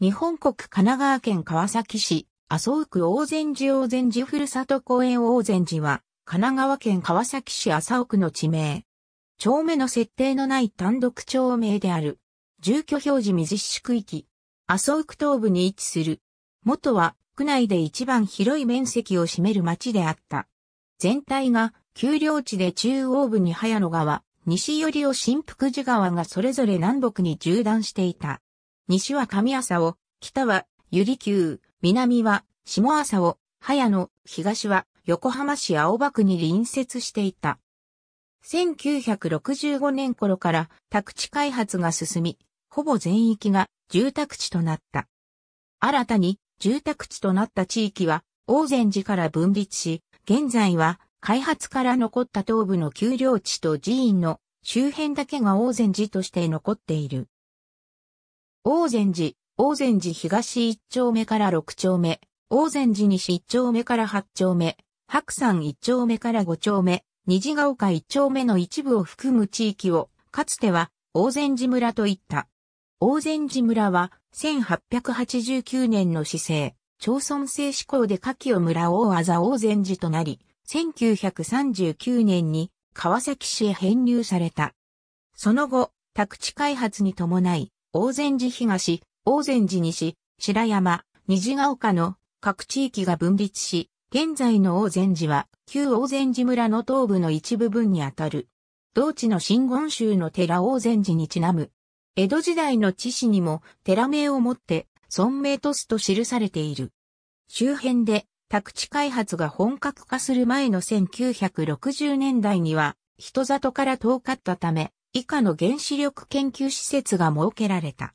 日本国神奈川県川崎市、麻生区大善寺大善寺ふるさと公園大善寺は、神奈川県川崎市麻生区の地名。町目の設定のない単独町名である。住居表示水市区域。麻生区東部に位置する。元は、区内で一番広い面積を占める町であった。全体が、丘陵地で中央部に早野川、西寄りを新福寺川がそれぞれ南北に縦断していた。西は上朝を、北は百合う。南は下朝を、早野、東は横浜市青葉区に隣接していた。1965年頃から宅地開発が進み、ほぼ全域が住宅地となった。新たに住宅地となった地域は、大善寺から分立し、現在は開発から残った東部の丘陵地と寺院の周辺だけが大善寺として残っている。大善寺、大善寺東一丁目から六丁目、大善寺西一丁目から八丁目、白山一丁目から五丁目、虹ヶ丘一丁目の一部を含む地域を、かつては大善寺村といった。大善寺村は1889年の市政、町村制施行で下記を村大技大善寺となり、1939年に川崎市へ編入された。その後、宅地開発に伴い、大禅寺東、大禅寺西、白山、虹ヶ丘の各地域が分立し、現在の大禅寺は旧大禅寺村の東部の一部分にあたる。同地の新言州の寺大禅寺にちなむ。江戸時代の地史にも寺名をもって村名とすと記されている。周辺で宅地開発が本格化する前の1960年代には人里から遠かったため、以下の原子力研究施設が設けられた。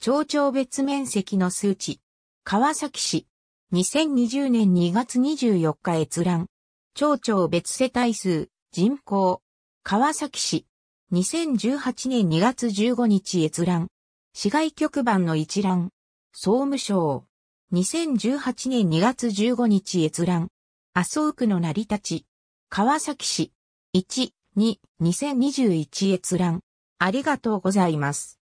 町長別面積の数値。川崎市。2020年2月24日閲覧。町長別世帯数、人口。川崎市。2018年2月15日閲覧。市外局番の一覧。総務省。2018年2月15日閲覧。麻生区の成り立ち。川崎市。1、2、2021閲覧。ありがとうございます。